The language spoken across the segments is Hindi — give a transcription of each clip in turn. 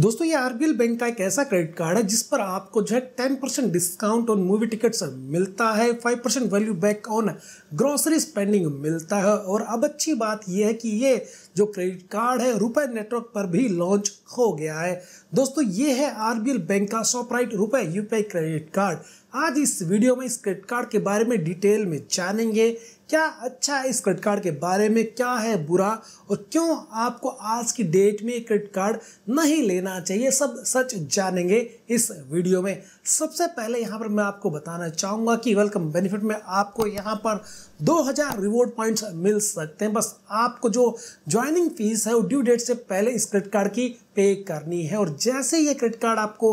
दोस्तों ये आरबीएल बैंक का एक ऐसा क्रेडिट कार्ड है जिस पर आपको जो है ten percent discount on movie tickets मिलता है five percent value back on grocery spending मिलता है और अब अच्छी बात यह है कि ये जो क्रेडिट कार्ड है रुपए नेटवर्क पर भी लॉन्च हो गया है दोस्तों ये है आरबीएल बैंक का सॉपराइट रुपए यूपीआई क्रेडिट कार्ड आज इस वीडियो में इस क्रेडिट कार्ड के बारे में डिटेल में जानेंगे क्या अच्छा है इस क्रेडिट कार्ड के बारे में क्या है बुरा और क्यों आपको आज की डेट में क्रेडिट कार्ड नहीं लेना चाहिए सब सच जानेंगे इस वीडियो में सबसे पहले यहाँ पर मैं आपको बताना चाहूँगा कि वेलकम बेनिफिट में आपको यहाँ पर 2000 रिवॉर्ड पॉइंट्स मिल सकते हैं बस आपको जो ज्वाइनिंग फीस है वो ड्यू डेट से पहले इस क्रेडिट कार्ड की पे करनी है और जैसे ये क्रेडिट कार्ड आपको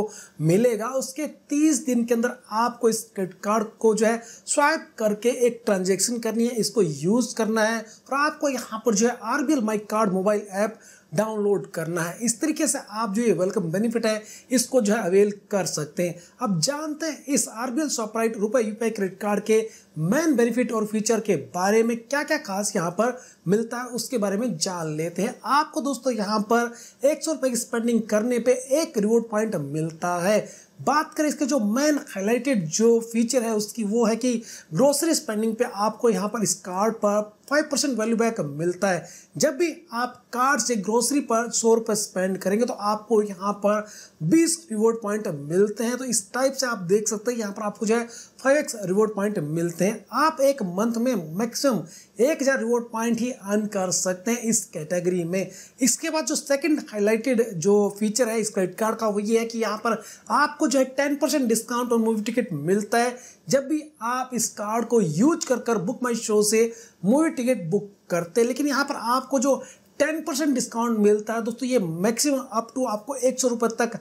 मिलेगा उसके 30 दिन के अंदर आपको इस क्रेडिट कार्ड को जो है स्वाइप करके एक ट्रांजेक्शन करनी है इसको यूज़ करना है और आपको यहाँ पर जो है R B L my card mobile app download करना है इस तरीके से आप जो ये वेलकम बेनिफिट है इसको जो है अवेल कर सकते हैं अब जानते हैं इस आरबीएल सॉपराइट रुपए यूपीआई क्रेडिट कार्ड के मेन बेनिफिट और फीचर के बारे में क्या क्या खास यहाँ पर मिलता है उसके बारे में जान लेते हैं आपको दोस्तों यहाँ पर एक सौ रुपये की स्पेंडिंग करने पे एक रिवॉर्ड पॉइंट मिलता है बात करें इसके जो मेन हाईलाइटेड जो फीचर है उसकी वो है कि ग्रोसरी स्पेंडिंग पे आपको यहाँ पर इस कार्ड पर फाइव परसेंट वैल्यू बैक मिलता है जब भी आप कार्ड से ग्रोसरी पर सौ रुपये स्पेंड करेंगे तो आपको यहाँ पर बीस रिवॉर्ड पॉइंट मिलते हैं तो इस टाइप से आप देख सकते हैं यहाँ पर आपको जो है फाइव एक्स रिवॉर्ड पॉइंट मिलते हैं आप एक मंथ में मैक्सिमम एक हज़ार रिवॉर्ड पॉइंट ही अर्न कर सकते हैं इस कैटेगरी में इसके बाद जो सेकंड हाईलाइटेड जो फीचर है इस क्रेडिट कार्ड का वो ये है कि यहाँ पर आपको जो है टेन परसेंट डिस्काउंट और मूवी टिकट मिलता है जब भी आप इस कार्ड को यूज कर कर बुक माई शो से मूवी टिकट बुक करते हैं लेकिन यहाँ पर आपको जो टेन परसेंट डिस्काउंट मिलता है दोस्तों ये मैक्सिमम अप टू आपको एक सौ रुपये तक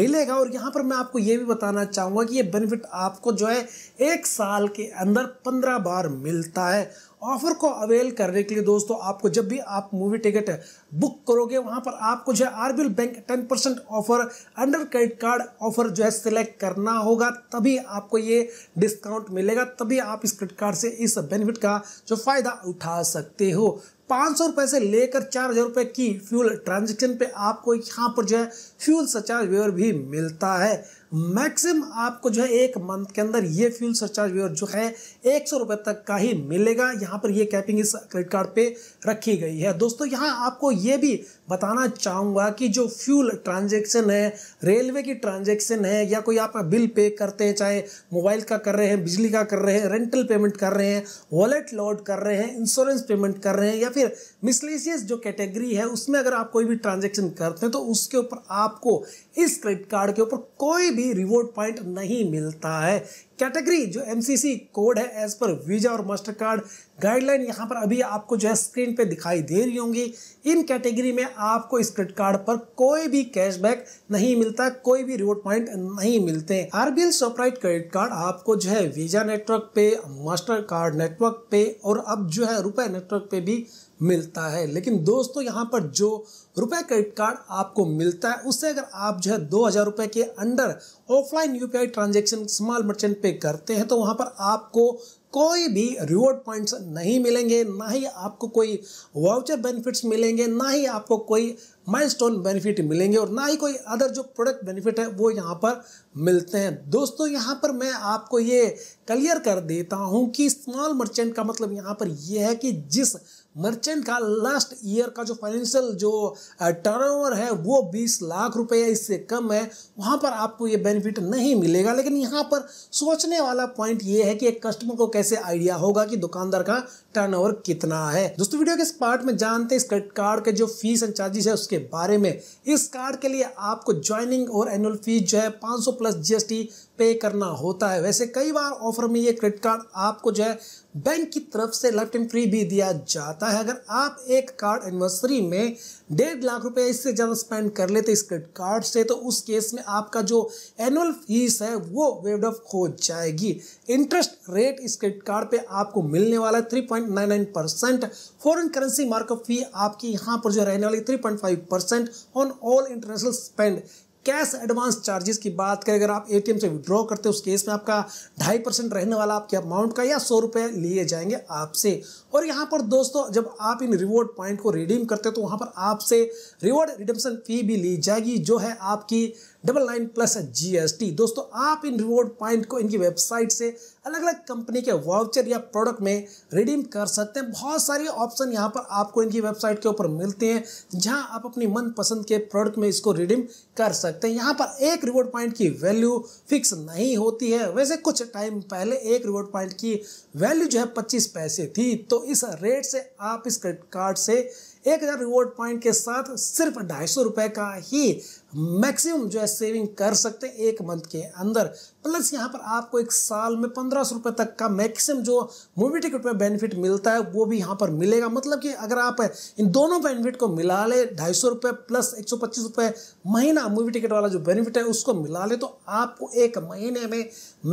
मिलेगा और यहाँ पर मैं आपको ये भी बताना चाहूँगा कि ये बेनिफिट आपको जो है एक साल के अंदर पंद्रह बार मिलता है ऑफर को अवेल करने के लिए दोस्तों आपको जब भी आप मूवी टिकट बुक करोगे वहां पर आपको जो है RBL bank ten percent offer under credit card offer जो है सिलेक्ट करना होगा तभी आपको ये डिस्काउंट मिलेगा तभी आप इस क्रेडिट कार्ड से इस बेनिफिट का जो फायदा उठा सकते हो पाँच सौ रुपये से लेकर चार हज़ार रुपये की फ्यूल ट्रांजेक्शन पे आपको यहाँ पर जो है फ्यूल सरचार्ज वेयर भी मिलता है मैक्सिम आपको जो है एक मंथ के अंदर ये फ्यूल सरचार्ज वेयर जो है एक सौ रुपये तक का ही मिलेगा यहाँ पर ये कैपिंग इस क्रेडिट कार्ड पे रखी गई है दोस्तों यहाँ आपको ये भी बताना चाहूँगा कि जो फ्यूल ट्रांजेक्शन है रेलवे की ट्रांजेक्शन है या कोई आप बिल पे करते हैं चाहे मोबाइल का कर रहे हैं बिजली का कर रहे हैं रेंटल पेमेंट कर रहे हैं वॉलेट लोड कर रहे हैं इंश्योरेंस पेमेंट कर रहे हैं या फिर मिसलेसियस जो कैटेगरी है उसमें अगर आप कोई भी ट्रांजेक्शन करते हैं तो उसके ऊपर आपको इस क्रेडिट कार्ड के ऊपर कोई भी रिवॉर्ड पॉइंट नहीं मिलता है कैटेगरी जो एम कोड है एज पर वीजा और मास्टर कार्ड गाइडलाइन यहाँ पर अभी आपको जो है स्क्रीन पे दिखाई दे रही होंगी इन कैटेगरी में आपको इस क्रेडिट कार्ड पर कोई भी कैशबैक नहीं मिलता कोई भी रिवॉर्ड पॉइंट नहीं मिलते आरबीएल सोप्राइट क्रेडिट कार्ड आपको जो है वीजा नेटवर्क पे मास्टर कार्ड नेटवर्क पे और अब जो है रुपए नेटवर्क पे भी मिलता है लेकिन दोस्तों यहाँ पर जो रुपए क्रेडिट कार्ड आपको मिलता है उससे अगर आप जो है दो हज़ार रुपए के under offline UPI transaction small merchant पे करते हैं तो वहां पर आपको कोई भी रिवॉर्ड पॉइंट्स नहीं मिलेंगे ना ही आपको कोई वाउचर बेनिफिट्स मिलेंगे ना ही आपको कोई माइलस्टोन बेनिफिट मिलेंगे और ना ही कोई अदर जो प्रोडक्ट बेनिफिट है वो यहाँ पर मिलते हैं दोस्तों यहाँ पर मैं आपको ये क्लियर कर देता हूँ कि स्मॉल मर्चेंट का मतलब यहाँ पर यह है कि जिस मर्चेंट का लास्ट ईयर का जो फाइनेंशियल जो टर्नओवर uh, है वो 20 लाख रुपए या इससे कम है वहाँ पर आपको ये बेनिफिट नहीं मिलेगा लेकिन यहाँ पर सोचने वाला पॉइंट ये है कि एक कस्टमर को कैसे आइडिया होगा कि दुकानदार का टर्नओवर कितना है दोस्तों वीडियो के इस पार्ट में जानते हैं इस क्रेडिट कार्ड के जो फीस एंड चार्जेस है उसके बारे में इस कार्ड के लिए आपको ज्वाइनिंग और एनुअल फीस जो है 500 प्लस जीएसटी पे करना होता है वैसे कई बार ऑफर में ये क्रेडिट कार्ड आपको जो है बैंक की तरफ से लाइफ टाइम फ्री भी दिया जाता है अगर आप एक कार्ड एनिवर्सरी में डेढ़ लाख रुपए इससे ज़्यादा स्पेंड कर लेते इस क्रेडिट कार्ड से तो उस केस में आपका जो एनुअल फीस है वो वेवड ऑफ हो जाएगी इंटरेस्ट रेट इस क्रेडिट कार्ड पे आपको मिलने वाला है three point nine nine percent foreign currency markup fee आपकी यहाँ पर जो रहने वाली three point five percent on all international spend cash advance charges की बात करें अगर आप एटीएम से विड्रॉ करते हैं उस केस में आपका ढाई परसेंट रहने वाला आपके अमाउंट का या सौ रुपये लिए जाएंगे आपसे और यहाँ पर दोस्तों जब आप इन रिवॉर्ड पॉइंट को रिडीम करते हो तो वहाँ पर आपसे रिवॉर्ड रिडम्पशन फी भी ली जाएगी जो है आपकी डबल नाइन प्लस जीएसटी दोस्तों आप इन रिवॉर्ड पॉइंट को इनकी वेबसाइट से अलग अलग कंपनी के वाउचर या प्रोडक्ट में रिडीम कर सकते हैं बहुत सारे ऑप्शन यहाँ पर आपको इनकी वेबसाइट के ऊपर मिलते हैं जहाँ आप अपनी मनपसंद के प्रोडक्ट में इसको रिडीम कर सकते हैं यहाँ पर एक रिवॉर्ड पॉइंट की वैल्यू फिक्स नहीं होती है वैसे कुछ टाइम पहले एक रिवॉर्ड पॉइंट की वैल्यू जो है पच्चीस पैसे थी तो तो इस रेट से आप इस क्रेडिट कार्ड से एक हज़ार रिवॉर्ड पॉइंट के साथ सिर्फ ढाई सौ रुपये का ही मैक्सिमम जो है सेविंग कर सकते हैं एक मंथ के अंदर प्लस यहाँ पर आपको एक साल में पंद्रह सौ रुपये तक का मैक्सिमम जो मूवी टिकट पर बेनिफिट मिलता है वो भी यहाँ पर मिलेगा मतलब कि अगर आप इन दोनों बेनिफिट को मिला ले ढाई सौ रुपये प्लस एक सौ पच्चीस रुपये महीना मूवी टिकट वाला जो बेनिफिट है उसको मिला ले तो आपको एक महीने में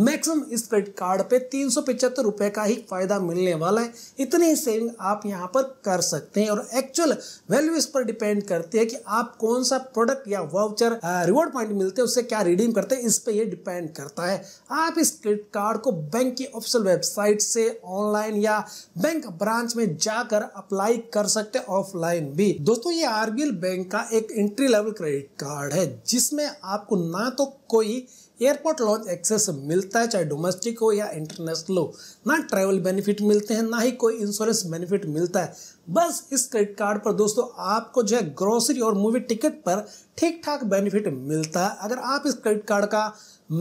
मैक्सिमम इस क्रेडिट कार्ड पे तीन सौ पिचहत्तर रुपये का ही फायदा मिलने वाला है इतनी ही सेविंग आप यहाँ पर कर सकते हैं और एक्चुअल वैल्यू इस पर डिपेंड करती है कि आप कौन सा प्रोडक्ट या वर्क वाउचर रिवॉर्ड पॉइंट मिलते हैं उससे क्या रिडीम करते हैं इस पर यह डिपेंड करता है आप इस क्रेडिट कार्ड को बैंक की ऑफिशियल वेबसाइट से ऑनलाइन या बैंक ब्रांच में जाकर अप्लाई कर सकते हैं ऑफलाइन भी दोस्तों ये आरबीएल बैंक का एक एंट्री लेवल क्रेडिट कार्ड है जिसमें आपको ना तो कोई एयरपोर्ट लॉन्च एक्सेस मिलता है चाहे डोमेस्टिक हो या इंटरनेशनल हो ना ट्रैवल बेनिफिट मिलते हैं ना ही कोई इंश्योरेंस बेनिफिट मिलता है बस इस क्रेडिट कार्ड पर दोस्तों आपको जो है ग्रोसरी और मूवी टिकट पर ठीक ठाक बेनिफिट मिलता है अगर आप इस क्रेडिट कार्ड का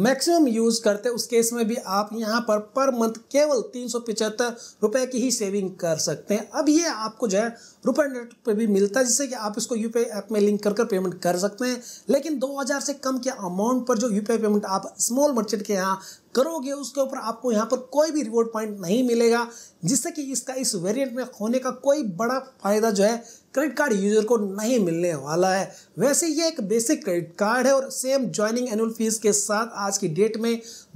मैक्सिमम यूज़ करते उस केस में भी आप यहाँ पर पर मंथ केवल तीन सौ पिचहत्तर रुपए की ही सेविंग कर सकते हैं अब ये आपको जो है रुपये नेट पर भी मिलता है जिससे कि आप इसको यूपीआई ऐप में लिंक कर पेमेंट कर सकते हैं लेकिन हजार से कम के अमाउंट पर जो यूपीआई पेमेंट पॉइंट आप स्मॉल मर्चेंट के यहाँ करोगे उसके ऊपर आपको यहाँ पर कोई भी रिवॉर्ड पॉइंट नहीं मिलेगा जिससे कि इसका इस वेरिएंट में होने का कोई बड़ा फायदा जो है क्रेडिट कार्ड यूजर को नहीं मिलने वाला है वैसे ये एक बेसिक क्रेडिट कार्ड है और सेम ज्वाइनिंग एनुअल फीस के साथ आज की डेट में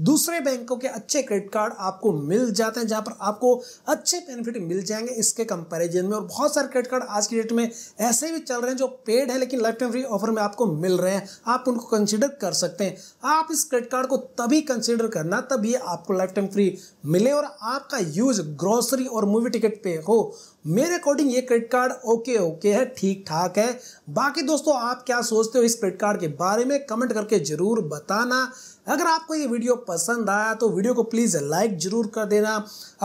दूसरे बैंकों के अच्छे क्रेडिट कार्ड आपको मिल जाते हैं जहां पर आपको अच्छे बेनिफिट मिल जाएंगे इसके कंपैरिजन में और बहुत सारे क्रेडिट कार्ड आज की डेट में ऐसे भी चल रहे हैं जो पेड है लेकिन लाइफ टाइम फ्री ऑफर में आपको मिल रहे हैं आप उनको कंसिडर कर सकते हैं आप इस क्रेडिट कार्ड को तभी कंसिडर करना तभी आपको लाइफ टाइम फ्री मिले और आपका यूज ग्रोसरी और मूवी टिकट पे हो मेरे अकॉर्डिंग ये क्रेडिट कार्ड ओके हो ओके है ठीक ठाक है बाकी दोस्तों आप क्या सोचते हो इस क्रेडिट कार्ड के बारे में कमेंट करके जरूर बताना अगर आपको ये वीडियो पसंद आया तो वीडियो को प्लीज़ लाइक जरूर कर देना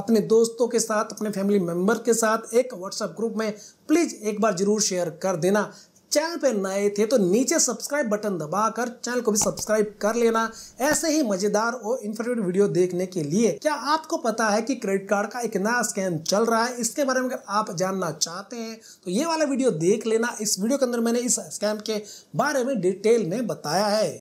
अपने दोस्तों के साथ अपने फैमिली मेम्बर के साथ एक व्हाट्सएप ग्रुप में प्लीज़ एक बार जरूर शेयर कर देना चैनल पे नए थे तो नीचे सब्सक्राइब बटन दबाकर चैनल को भी सब्सक्राइब कर लेना ऐसे ही मजेदार और इन्फॉर्मेटिव वीडियो देखने के लिए क्या आपको पता है कि क्रेडिट कार्ड का एक नया स्कैम चल रहा है इसके बारे में अगर आप जानना चाहते हैं तो ये वाला वीडियो देख लेना इस वीडियो के अंदर मैंने इस स्कैम के बारे में डिटेल में बताया है